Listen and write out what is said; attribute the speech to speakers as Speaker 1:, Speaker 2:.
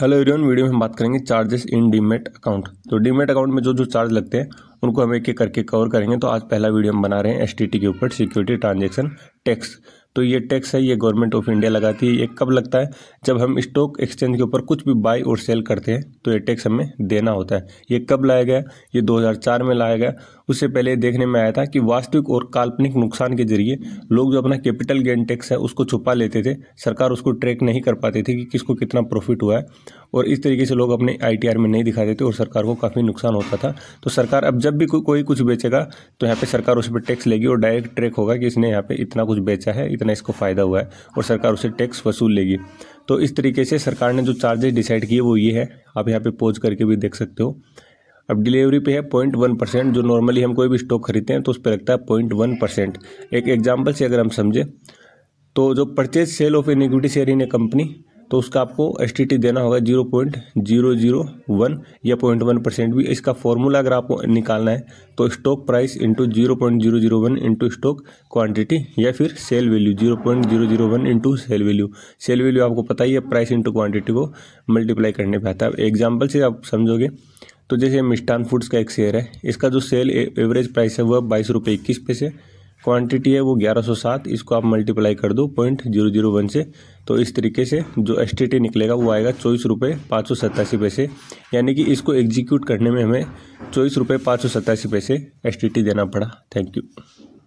Speaker 1: hello everyone video में हम बात करेंगे चार्जेस इन डीमेट अकाउंट तो डीमेट अकाउंट में जो जो चार्ज लगते हैं उनको हम एक एक करके कवर करेंगे तो आज पहला वीडियो हम बना रहे हैं एस के ऊपर सिक्योरिटी ट्रांजेक्शन टैक्स तो ये टैक्स है ये गवर्नमेंट ऑफ इंडिया लगाती है ये कब लगता है जब हम स्टॉक एक्सचेंज के ऊपर कुछ भी बाई और सेल करते हैं तो ये टैक्स हमें देना होता है ये कब लाया गया ये दो में लाया गया उससे पहले देखने में आया था कि वास्तविक और काल्पनिक नुकसान के जरिए लोग जो अपना कैपिटल गेन टैक्स है उसको छुपा लेते थे सरकार उसको ट्रैक नहीं कर पाती थी कि किसको कितना प्रॉफिट हुआ है और इस तरीके से लोग अपने आई में नहीं दिखाते थे और सरकार को काफ़ी नुकसान होता था तो सरकार अब जब भी को, कोई कुछ बेचेगा तो यहाँ पर सरकार उस पर टैक्स लेगी और डायरेक्ट ट्रैक होगा कि इसने यहाँ पर इतना कुछ बेचा है इतना इसको फ़ायदा हुआ है और सरकार उसे टैक्स वसूल लेगी तो इस तरीके से सरकार ने जो चार्जेस डिसाइड किए वो ये है आप यहाँ पे पोज करके भी देख सकते हो अब डिलीवरी पे है पॉइंट वन परसेंट जो नॉर्मली हम कोई भी स्टॉक खरीदते हैं तो उस पर लगता है पॉइंट वन परसेंट एक एग्जाम्पल से अगर हम समझें तो जो purchase sale of an equity share in a company तो उसका आपको एस देना होगा zero point zero zero one या पॉइंट वन परसेंट भी इसका फॉर्मूला अगर आपको निकालना है तो stock price into zero point zero zero one into stock quantity या फिर sale value zero point zero zero one into sale value cell value आपको पता ही है प्राइस इंटू क्वांटिटी को मल्टीप्लाई करने पर आता है एग्जाम्पल से आप समझोगे तो जैसे मिष्टान फूड्स का एक शेयर है इसका जो सेल एवरेज प्राइस है वह बाईस रुपये इक्कीस पैसे क्वांटिटी है वो ग्यारह सौ सात इसको आप मल्टीप्लाई कर दो पॉइंट जीरो जीरो वन से तो इस तरीके से जो एस टी टी निकलेगा वो आएगा चौबीस रुपये पाँच सौ सत्तासी पैसे यानी कि इसको एग्जीक्यूट करने में हमें चौबीस रुपये पाँच सौ सत्तासी पैसे एस टी टी देना पड़ा थैंक यू